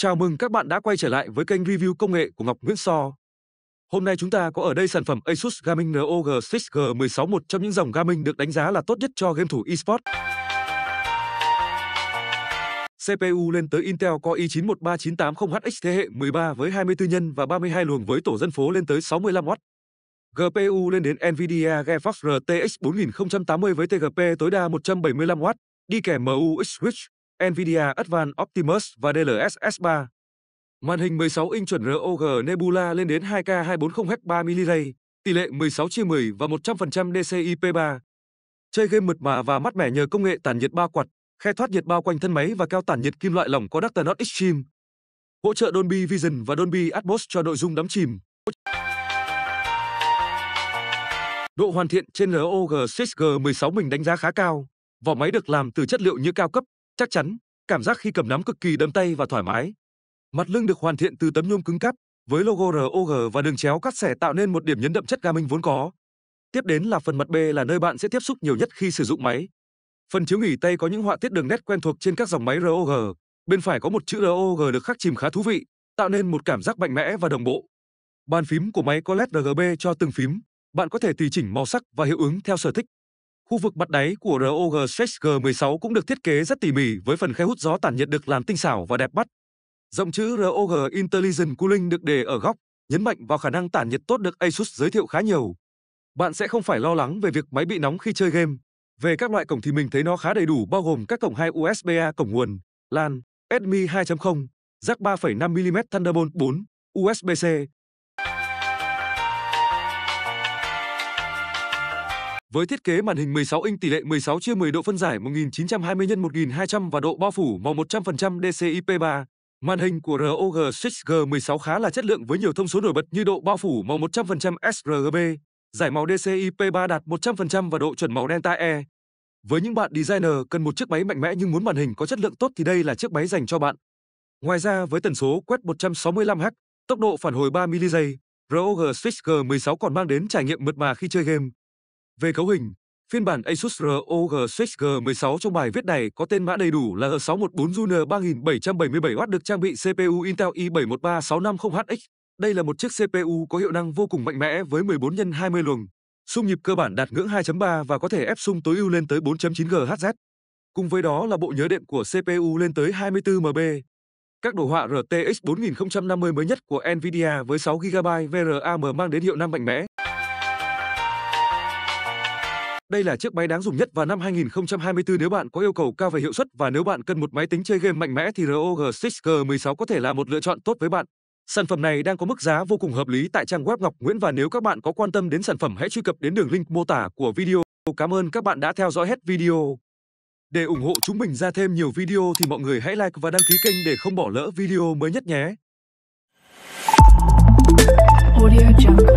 Chào mừng các bạn đã quay trở lại với kênh review công nghệ của Ngọc Nguyễn So. Hôm nay chúng ta có ở đây sản phẩm Asus Gaming ROG 6 G16 một trong những dòng gaming được đánh giá là tốt nhất cho game thủ eSports. CPU lên tới Intel Core i9 13980Hx thế hệ 13 với 24 nhân và 32 luồng với tổ dân phố lên tới 65W. GPU lên đến NVIDIA GeForce RTX 4080 với TGP tối đa 175W, đi kèm MUX Switch NVIDIA Advan Optimus và DLSS S3. Màn hình 16 inch chuẩn ROG Nebula lên đến 2K 240H3 mili tỷ lệ 16 chia 10 và 100% DCI P3. Chơi game mượt mà và mát mẻ nhờ công nghệ tản nhiệt ba quạt, khe thoát nhiệt bao quanh thân máy và keo tản nhiệt kim loại lỏng có Dactanot Extreme. Hỗ trợ Dolby Vision và Dolby Atmos cho nội dung đắm chìm. Độ hoàn thiện trên ROG 6G16 mình đánh giá khá cao. Vỏ máy được làm từ chất liệu nhựa cao cấp, Chắc chắn, cảm giác khi cầm nắm cực kỳ đâm tay và thoải mái. Mặt lưng được hoàn thiện từ tấm nhôm cứng cáp, với logo ROG và đường chéo cắt xẻ tạo nên một điểm nhấn đậm chất gaming vốn có. Tiếp đến là phần mặt B là nơi bạn sẽ tiếp xúc nhiều nhất khi sử dụng máy. Phần chiếu nghỉ tay có những họa tiết đường nét quen thuộc trên các dòng máy ROG, bên phải có một chữ ROG được khắc chìm khá thú vị, tạo nên một cảm giác mạnh mẽ và đồng bộ. Bàn phím của máy có LED RGB cho từng phím, bạn có thể tùy chỉnh màu sắc và hiệu ứng theo sở thích. Khu vực mặt đáy của ROG Stretch G16 cũng được thiết kế rất tỉ mỉ với phần khe hút gió tản nhiệt được làm tinh xảo và đẹp mắt. Dòng chữ ROG Intelligent Cooling được đề ở góc, nhấn mạnh vào khả năng tản nhiệt tốt được Asus giới thiệu khá nhiều. Bạn sẽ không phải lo lắng về việc máy bị nóng khi chơi game. Về các loại cổng thì mình thấy nó khá đầy đủ bao gồm các cổng 2 USB-A cổng nguồn, LAN, HDMI 2.0, jack 3.5mm Thunderbolt 4, USB-C, với thiết kế màn hình 16 inch tỷ lệ 16 chia 10 độ phân giải 1920 x 1200 và độ bao phủ màu 100% DCI-P3. Màn hình của ROG 6G16 khá là chất lượng với nhiều thông số nổi bật như độ bao phủ màu 100% sRGB, giải màu DCI-P3 đạt 100% và độ chuẩn màu Delta E. Với những bạn designer cần một chiếc máy mạnh mẽ nhưng muốn màn hình có chất lượng tốt thì đây là chiếc máy dành cho bạn. Ngoài ra với tần số quét 165Hz, tốc độ phản hồi 3 ms ROG Switch G16 còn mang đến trải nghiệm mượt mà khi chơi game. Về cấu hình, phiên bản Asus ROG 6G16 trong bài viết này có tên mã đầy đủ là R614 Junior 3777W được trang bị CPU Intel i7-13650HX. Đây là một chiếc CPU có hiệu năng vô cùng mạnh mẽ với 14 x 20 luồng, xung nhịp cơ bản đạt ngưỡng 2.3 và có thể ép xung tối ưu lên tới 4.9 GHz. Cùng với đó là bộ nhớ đệm của CPU lên tới 24 MB. Các đồ họa RTX 4050 mới nhất của Nvidia với 6 GB VRAM mang đến hiệu năng mạnh mẽ. Đây là chiếc máy đáng dùng nhất vào năm 2024 nếu bạn có yêu cầu cao về hiệu suất và nếu bạn cần một máy tính chơi game mạnh mẽ thì ROG Strix G16 có thể là một lựa chọn tốt với bạn. Sản phẩm này đang có mức giá vô cùng hợp lý tại trang web Ngọc Nguyễn và nếu các bạn có quan tâm đến sản phẩm hãy truy cập đến đường link mô tả của video. Cảm ơn các bạn đã theo dõi hết video. Để ủng hộ chúng mình ra thêm nhiều video thì mọi người hãy like và đăng ký kênh để không bỏ lỡ video mới nhất nhé. Audio Jungle.